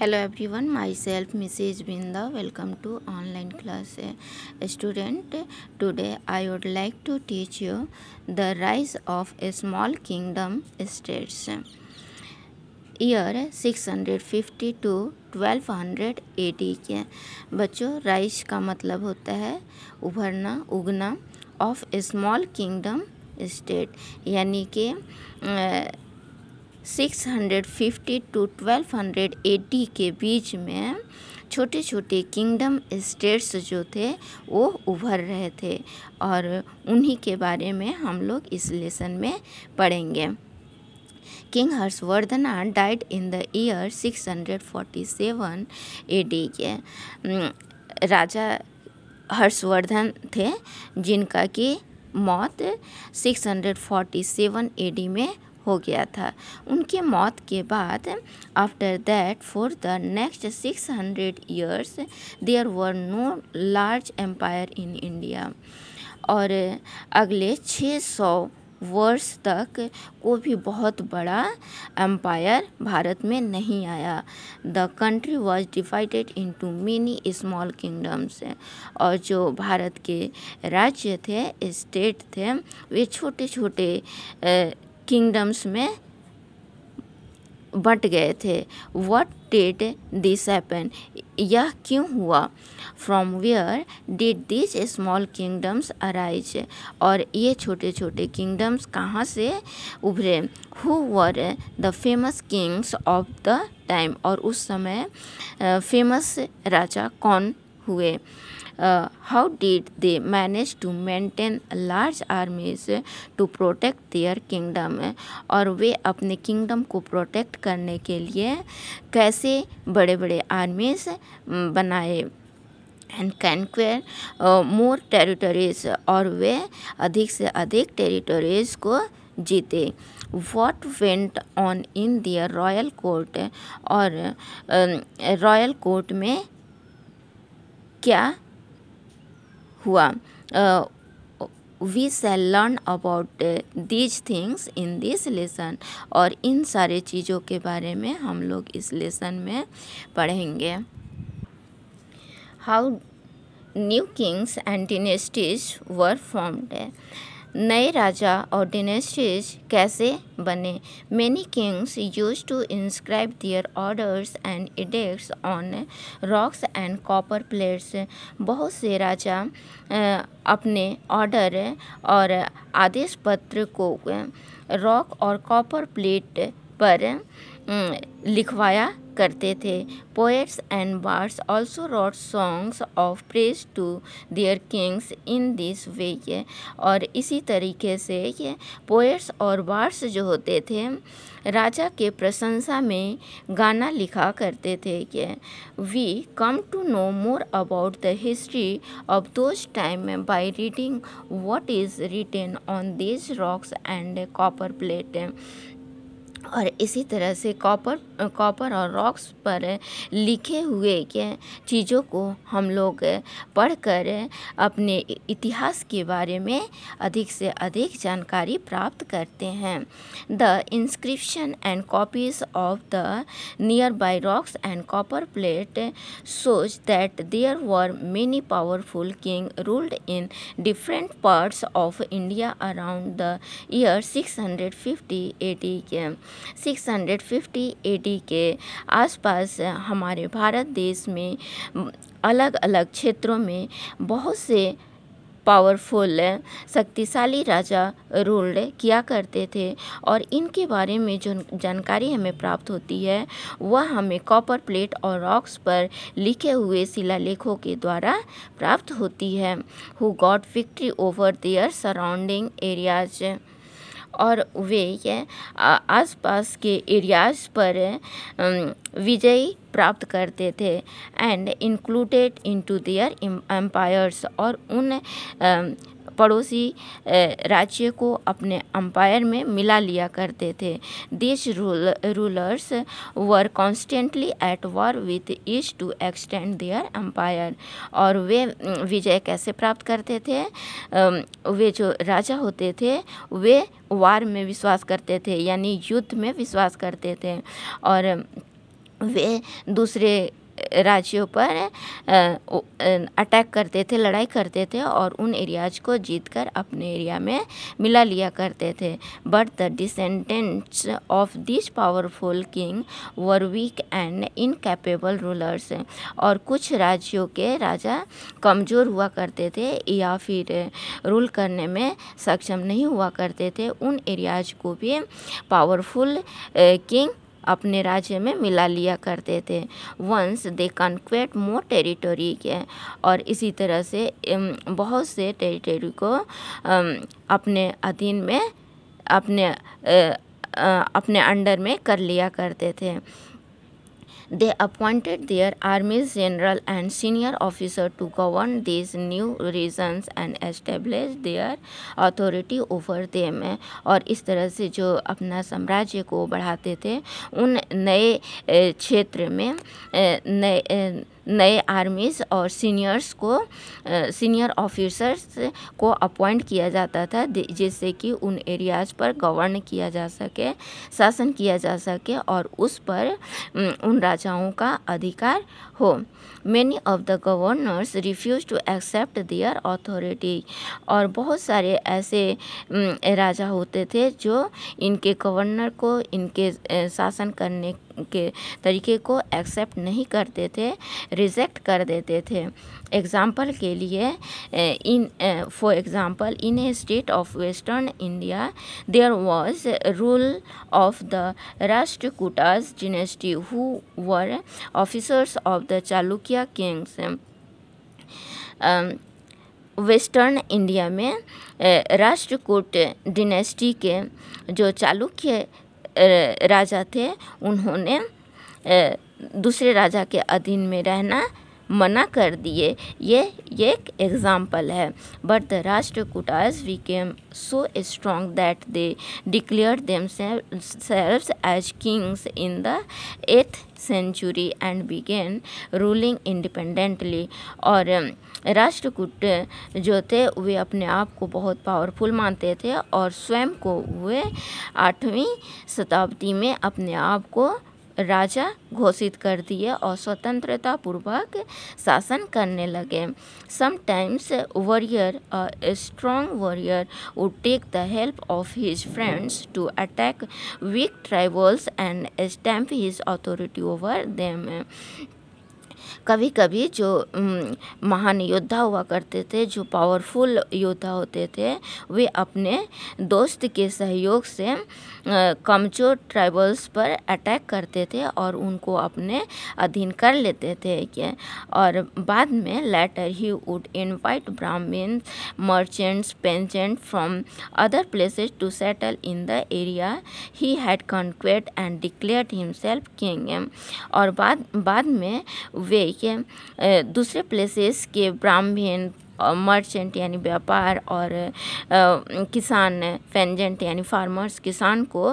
Hello everyone myself Mrs Binda welcome to online class student today I would like to teach you the rise of a small kingdom states year fifty two 1200 AD के बच्चों rise का मतलब होता है उभरना उगना of a small kingdom state यानी कि 650 टू 1280 के बीच में छोटे छोटे किंगडम स्टेट्स जो थे वो उभर रहे थे और उन्हीं के बारे में हम लोग इस लेसन में पढ़ेंगे king are died in the year 647 AD के राजा हर्षवर्धन थे जिनका की मौत 647 एडी में हो गया था उनके मौत के बाद after that for the next six hundred years there were no large empire in India और अगले छः सौ वर्ष तक कोई भी बहुत बड़ा एम्पायर भारत में नहीं आया the country was divided into many small kingdoms और जो भारत के राज्य थे स्टेट थे वे छोटे छोटे किंगडम्स में बट गए थे वट डेड दिस हैपन यह क्यों हुआ from where did this small kingdoms arise और ये छोटे छोटे किंगडम्स कहाँ से उभरे who were the famous kings of the time और उस समय फेमस राजा कौन हुए uh, how did they manage to maintain large armies to protect their kingdom और वे अपने kingdom को protect करने के लिए कैसे बड़े बड़े armies mm, बनाए एंड कैनक्वेयर मोर टेरिटरीज और वे अधिक से अधिक टेरिटरीज को जीते what went on in their royal court और रॉयल um, कोर्ट में क्या हुआ we shall learn about these things in this lesson और इन सारे चीज़ों के बारे में हम लोग इस लेसन में पढ़ेंगे how new kings and dynasties were formed नए राजा और डिनेस्टीज कैसे बने many kings use to inscribe their orders and edicts on rocks and copper plates बहुत से राजा अपने ऑर्डर और आदेश पत्र को रॉक और कॉपर प्लेट पर लिखवाया करते थे poets and bards also wrote songs of praise to their kings in this way ये और इसी तरीके से ये पोएट्स और बार्ड्स जो होते थे राजा के प्रशंसा में गाना लिखा करते थे कि we come to know more about the history of those time by reading what is written on this rocks and copper plate और इसी तरह से कॉपर कॉपर और रॉक्स पर लिखे हुए के चीज़ों को हम लोग पढ़कर अपने इतिहास के बारे में अधिक से अधिक जानकारी प्राप्त करते हैं the inscription and copies of the nearby rocks and copper plate show that there were many powerful king ruled in different parts of India around the year six hundred fifty AD के 650 AD के आसपास हमारे भारत देश में अलग अलग क्षेत्रों में बहुत से पावरफुल शक्तिशाली राजा रूल्ड किया करते थे और इनके बारे में जो जानकारी हमें प्राप्त होती है वह हमें कॉपर प्लेट और रॉक्स पर लिखे हुए शिलालेखों के द्वारा प्राप्त होती है who got victory over their surrounding areas और वे आसपास के एरियाज पर विजय प्राप्त करते थे and included into their empires और उन पड़ोसी राज्य को अपने अम्पायर में मिला लिया करते थे this rule rulers were constantly at war with each to extend their empire और वे विजय कैसे प्राप्त करते थे वे जो राजा होते थे वे वार में विश्वास करते थे यानी युद्ध में विश्वास करते थे और वे दूसरे राज्यों पर अटैक करते थे लड़ाई करते थे और उन एरियाज को जीत कर अपने एरिया में मिला लिया करते थे but the descendants of this powerful king were weak and incapable rulers और कुछ राज्यों के राजा कमज़ोर हुआ करते थे या फिर रूल करने में सक्षम नहीं हुआ करते थे उन एरियाज को भी पावरफुल किंग अपने राज्य में मिला लिया करते थे वंस दे कन्क्वेट मोर टेरिटोरी के और इसी तरह से बहुत से टेरिटोरी को अपने अधीन में अपने अपने अंडर में कर लिया करते थे They appointed their army's general and senior officer to govern these new regions and establish their authority over them और इस तरह से जो अपना साम्राज्य को बढ़ाते थे उन नए क्षेत्र में नए नए आर्मीज़ और सीनियर्स को सीनियर ऑफिसर्स को अपॉइंट किया जाता था जिससे कि उन एरियाज़ पर गवर्न किया जा सके शासन किया जा सके और उस पर उन राजाओं का अधिकार हो many of the governors refuse to accept their authority और बहुत सारे ऐसे राजा होते थे जो इनके गवर्नर को इनके शासन करने के तरीके को एक्सेप्ट नहीं करते थे रिजेक्ट कर देते थे एग्ज़ाम्पल के लिए in for example in a state of western India there was rule of the Rashtrakutas dynasty who were officers of the चालू चालुक्य किंग्स वेस्टर्न इंडिया में राष्ट्रकूट डिनेस्टी के जो चालुक्य राजा थे उन्होंने दूसरे राजा के अधीन में रहना मना कर दिए ये एक एग्ज़ाम्पल है but the we came so strong that they declare themselves as kings in the eighth century and began ruling independently और राष्ट्रकूट um, जो थे वे अपने आप को बहुत पावरफुल मानते थे और स्वयं को वे आठवीं शताब्दी में अपने आप को राजा घोषित कर दिए और स्वतंत्रता पूर्वक शासन करने लगे sometimes warrior strong warrior would take the help of his friends to attack weak tribals and stamp his authority over them कभी कभी जो महान योद्धा हुआ करते थे जो पावरफुल योद्धा होते थे वे अपने दोस्त के सहयोग से कमज़ोर ट्राइबल्स पर अटैक करते थे और उनको अपने अधीन कर लेते थे और बाद में later he would invite Brahmin merchants peasant from other places to settle in the area he had conquered and declared himself king और बाद बाद में वे के दूसरे प्लेसेस के ब्राह्मण मर्चेंट यानी व्यापार और किसान फेंजेंट यानी फार्मर्स किसान को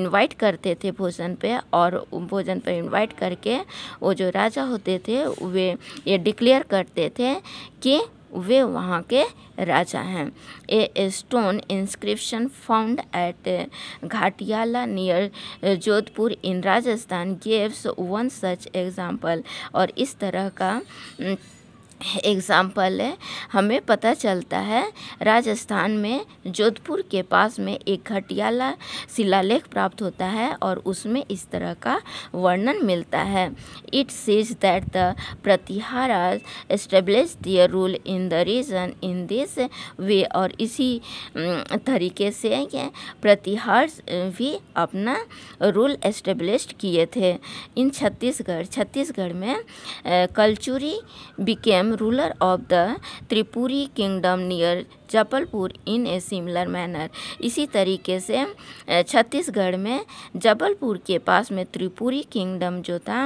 इनवाइट करते थे भोजन पे और भोजन पे इनवाइट करके वो जो राजा होते थे वे ये डिक्लेयर करते थे कि वे वहाँ के राजा हैं a stone inscription found at Ghatiyala near Jodhpur in Rajasthan gives one such example और इस तरह का एग्ज़ाम्पल है हमें पता चलता है राजस्थान में जोधपुर के पास में एक घटियाला शिलालेख प्राप्त होता है और उसमें इस तरह का वर्णन मिलता है it says that the Pratiharas establish their rule in the region in this way और इसी तरीके से प्रतिहार भी अपना रूल एस्टेब्लिश किए थे इन छत्तीसगढ़ छत्तीसगढ़ में Kalchuri became became ruler of the Tripuri kingdom near Jabalpur in a similar manner इसी तरीके से छत्तीसगढ़ में जबलपुर के पास में त्रिपुरी किंगडम जो था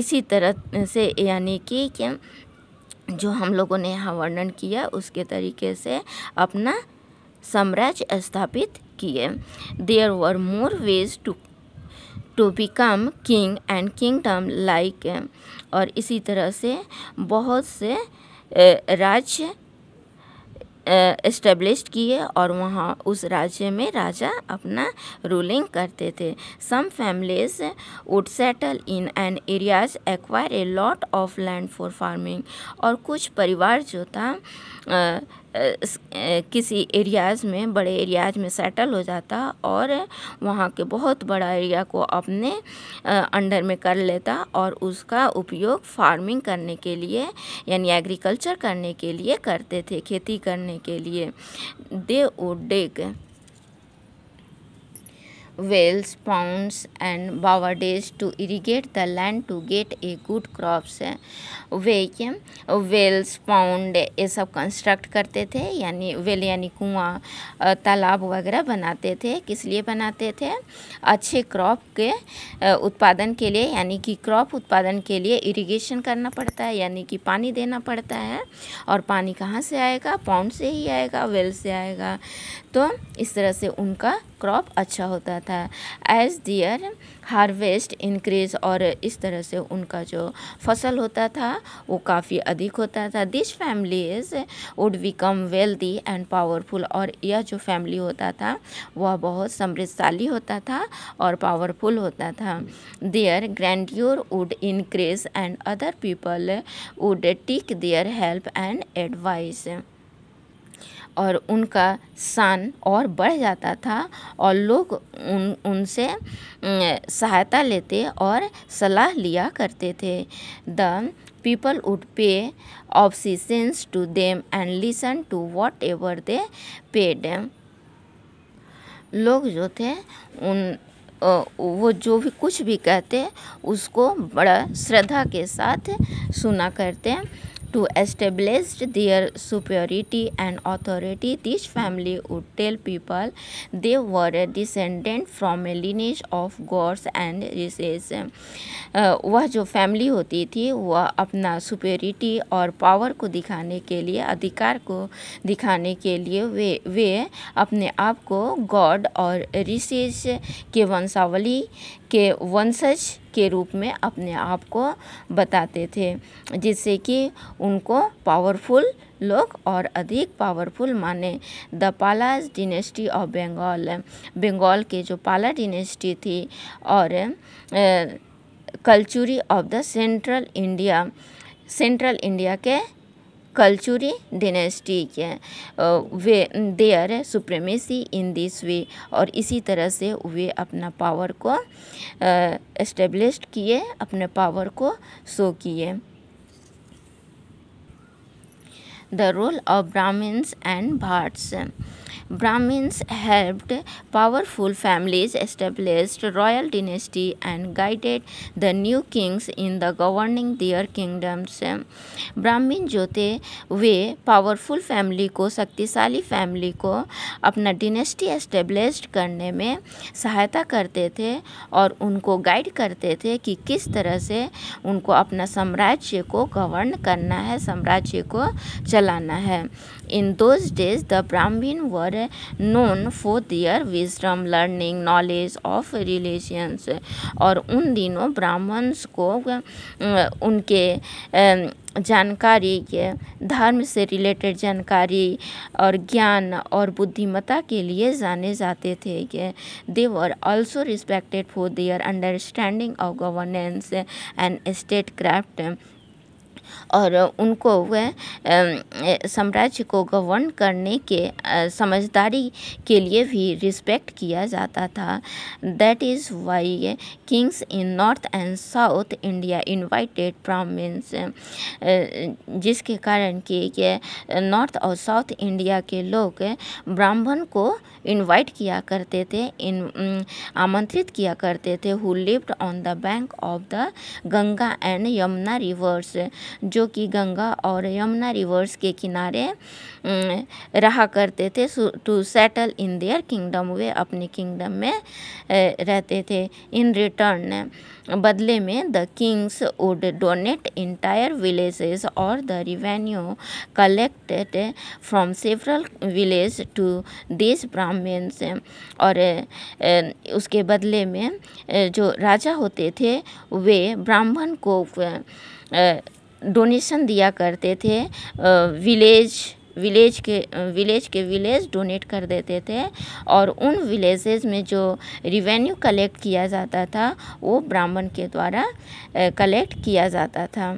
इसी तरह से यानी कि जो हम लोगों ने यहाँ वर्णन किया उसके तरीके से अपना साम्राज्य स्थापित किए there were more ways to to become king and kingdom like और इसी तरह से बहुत से राज्य इस्टेब्लिश किए और वहाँ उस राज्य में राजा अपना रूलिंग करते थे some families would settle in an areas acquire a lot of land for farming और कुछ परिवार जो था किसी एरियाज़ में बड़े एरियाज़ में सेटल हो जाता और वहाँ के बहुत बड़ा एरिया को अपने अंडर में कर लेता और उसका उपयोग फार्मिंग करने के लिए यानी एग्रीकल्चर करने के लिए करते थे खेती करने के लिए दे ओ wells, ponds and bowders to irrigate the land to get a good crops वे वेल्स पाउंड ये सब कंस्ट्रक्ट करते थे यानी वेल यानी कुआँ तालाब वगैरह बनाते थे किस लिए बनाते थे अच्छे क्रॉप के उत्पादन के लिए यानी कि क्रॉप उत्पादन के लिए इरीगेशन करना पड़ता है यानी कि पानी देना पड़ता है और पानी कहाँ से आएगा पाउंड से ही आएगा वेल्स से आएगा तो इस तरह से उनका क्रॉप अच्छा होता था एज दियर हार्वेस्ट इंक्रीज और इस तरह से उनका जो फसल होता था वो काफ़ी अधिक होता था this families would become wealthy and powerful और यह जो फैमिली होता था वह बहुत समृद्धशाली होता था और पावरफुल होता था their grandeur would increase and other people would take their help and advice और उनका शान और बढ़ जाता था और लोग उन उनसे सहायता लेते और सलाह लिया करते थे the people people would to them and listen to listen ever they pay them लोग जो थे उन वो जो भी कुछ भी कहते उसको बड़ा श्रद्धा के साथ सुना करते To establish their superiority and authority, this family would tell people they were a descendant from a lineage of gods and ऋषिस वह जो family होती थी वह अपना superiority और power को दिखाने के लिए अधिकार को दिखाने के लिए वे वे अपने आप को god और ऋषिस के वंशावली के वंशज के रूप में अपने आप को बताते थे जिससे कि उनको पावरफुल लोग और अधिक पावरफुल माने द पाला डिनेस्टी ऑफ बंगाल बंगाल के जो पाला डिनेस्टी थी और Kalchuri of the central India central India के कल्चुरी डिनेस्टी के uh, वे their supremacy in this way और इसी तरह से वे अपना पावर को इस्टेब्लिश किए अपने पावर को शो किए the role of Brahmins and Bhats Brahmins helped powerful families establish royal dynasty and guided the new kings in the governing their kingdoms. ब्राह्मण जो थे वे पावरफुल फैमिली को शक्तिशाली फैमिली को अपना डिनेस्टी एस्टेब्लिश करने में सहायता करते थे और उनको गाइड करते थे कि किस तरह से उनको अपना साम्राज्य को गवर्न करना है साम्राज्य को चलाना है In those days, the Brahmin were known for their wisdom, learning, knowledge of religions. और उन दिनों ब्राह्मण्स को उनके जानकारी के धर्म से रिलेटेड जानकारी और ज्ञान और बुद्धिमत्ता के लिए जाने जाते थे they were also respected for their understanding of governance and statecraft और उनको वह साम्राज्य को गवर्न करने के समझदारी के लिए भी रिस्पेक्ट किया जाता था that is why kings in north and south India invited Brahmins जिसके कारण कि नॉर्थ और साउथ इंडिया के लोग ब्राह्मण को इनवाइट किया करते थे इन आमंत्रित किया करते थे who lived on the bank of the Ganga and Yamuna rivers जो जो कि गंगा और यमुना रिवर्स के किनारे रहा करते थे to settle in their kingdom वे अपने किंगडम में रहते थे इन रिटर्न बदले में the kings would donate entire villages और the revenue collected from several village to this Brahmins और उसके बदले में जो राजा होते थे वे ब्राह्मण को डोनेशन दिया करते थे विलेज विलेज के विलेज के विलेज डोनेट कर देते थे और उन विलेजेस में जो रिवेन्यू कलेक्ट किया जाता था वो ब्राह्मण के द्वारा कलेक्ट किया जाता था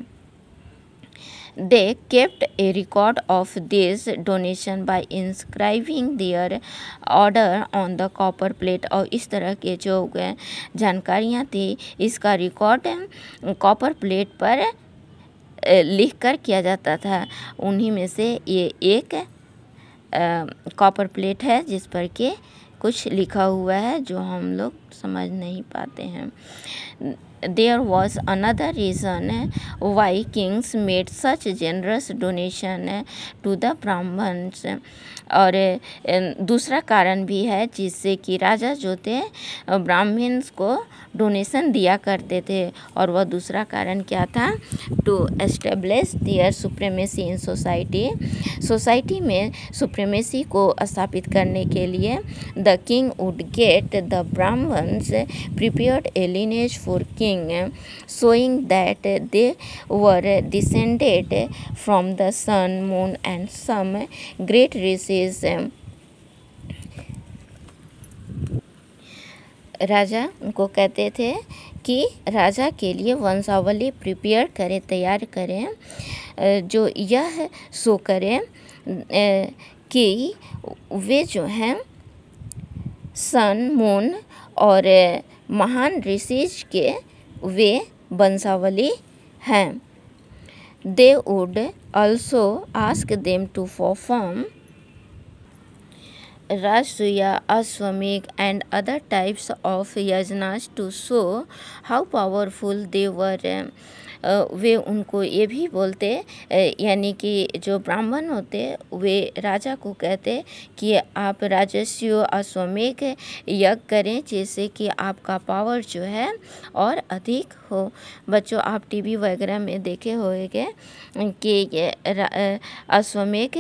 they kept a record of this donation by inscribing their order on the copper plate और इस तरह के जो जानकारियाँ थी इसका रिकॉर्ड कॉपर प्लेट पर लिख कर किया जाता था उन्हीं में से ये एक कॉपर प्लेट है जिस पर के कुछ लिखा हुआ है जो हम लोग समझ नहीं पाते हैं there was another reason why kings made such generous donation to the Brahmins और दूसरा कारण भी है जिससे कि राजा जो थे ब्राह्मण्स को डोनेशन दिया करते थे और वह दूसरा कारण क्या था to establish their supremacy in society society में सुप्रेमेसी को स्थापित करने के लिए the king would get the Brahmins prepared a lineage for king showing that they were descended from the sun moon and some great races राजा उनको कहते थे कि राजा के लिए वंशावली प्रिपेयर करें तैयार करें जो यह सो करें कि वे जो हैं सन मून और महान ऋषिज के वे वंशावली हैं they would also ask them to perform Rasuya, Ashwamedh, and other types of yajnas to show how powerful they were. वे उनको ये भी बोलते यानी कि जो ब्राह्मण होते वे राजा को कहते कि आप राजस्व अश्वमेघ यज्ञ करें जैसे कि आपका पावर जो है और अधिक हो बच्चों आप टीवी वगैरह में देखे होंगे कि अश्वमेघ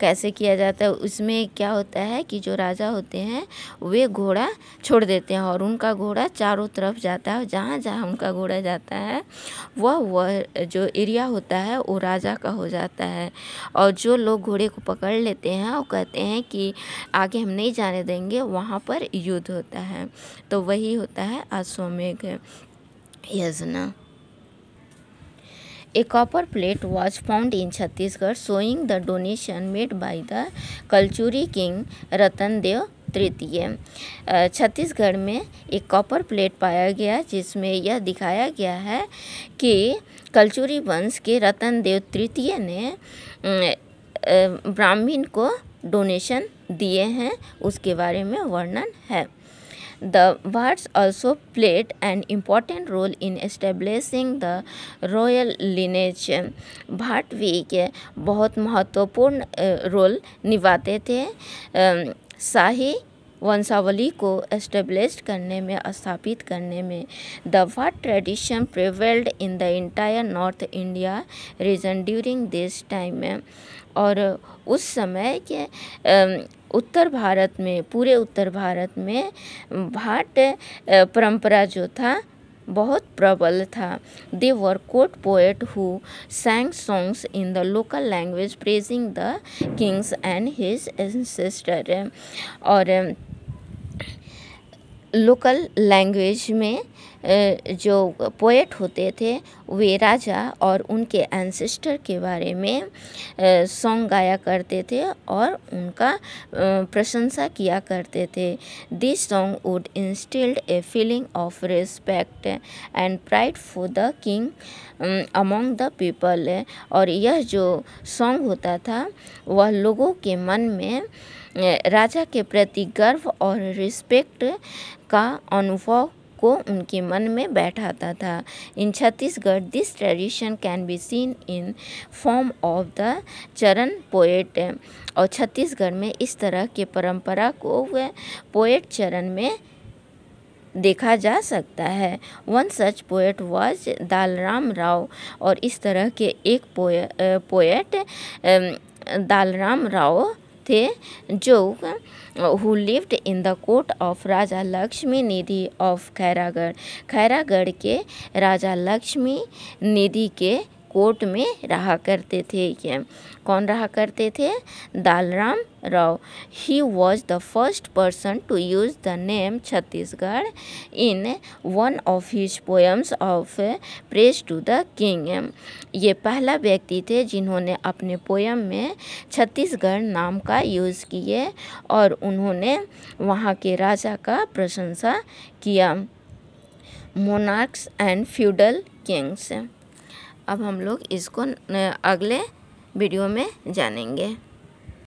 कैसे किया जाता है उसमें क्या होता है कि जो राजा होते हैं वे घोड़ा छोड़ देते हैं और उनका घोड़ा चारों तरफ जाता है जहाँ जहाँ उनका घोड़ा जाता है वह वह जो एरिया होता है वो राजा का हो जाता है और जो लोग घोड़े को पकड़ लेते हैं और कहते हैं कि आगे हम नहीं जाने देंगे वहाँ पर युद्ध होता है तो वही होता है अश्वमेघ Yasna. A copper plate was found in Chhattisgarh showing the donation made by the Kalchuri king Ratandev तृतीय छत्तीसगढ़ में एक कॉपर प्लेट पाया गया जिसमें यह दिखाया गया है कि कलचुरी वंश के रतन देव तृतीय ने ब्राह्मीण को डोनेशन दिए हैं उसके बारे में वर्णन है The wards also played an important role in establishing the royal lineage. Bhat वी के बहुत महत्वपूर्ण रोल निभाते थे शाही वंशावली को एस्टेब्लिश करने में स्थापित करने में the Bhat tradition prevailed in the entire north India region during this time और उस समय के उत्तर भारत में पूरे उत्तर भारत में भाट परंपरा जो था बहुत प्रबल था they were court poet who sang songs in the local language praising the kings and his ancestor और लोकल लैंग्वेज में जो पोएट होते थे वे राजा और उनके एंसेस्टर के बारे में सॉन्ग गाया करते थे और उनका प्रशंसा किया करते थे this song would instilled a feeling of respect and pride for the king among the people और यह जो सॉन्ग होता था वह लोगों के मन में राजा के प्रति गर्व और रिस्पेक्ट का अनुभव को उनके मन में बैठाता था in Chhattisgarh this tradition can be seen in form of the Charan poet और छत्तीसगढ़ में इस तरह के परंपरा को वह पोएट चरण में देखा जा सकता है one such poet was Dalram Rao और इस तरह के एक पोए पोएट दालराम राव थे जो who lived in the court of Raja Lakshmi Nidhi of Khairagarh Khairagarh के राजा लक्ष्मी निधि के कोर्ट में रहा करते थे क्या कौन रहा करते थे Dalram Rao he was the first person to use the name Chhattisgarh in one of his poems of praise to the king ये पहला व्यक्ति थे जिन्होंने अपने पोएम में छत्तीसगढ़ नाम का यूज़ किए और उन्होंने वहाँ के राजा का प्रशंसा किया मोनार्क्स एंड फ्यूडल किंग्स अब हम लोग इसको अगले वीडियो में जानेंगे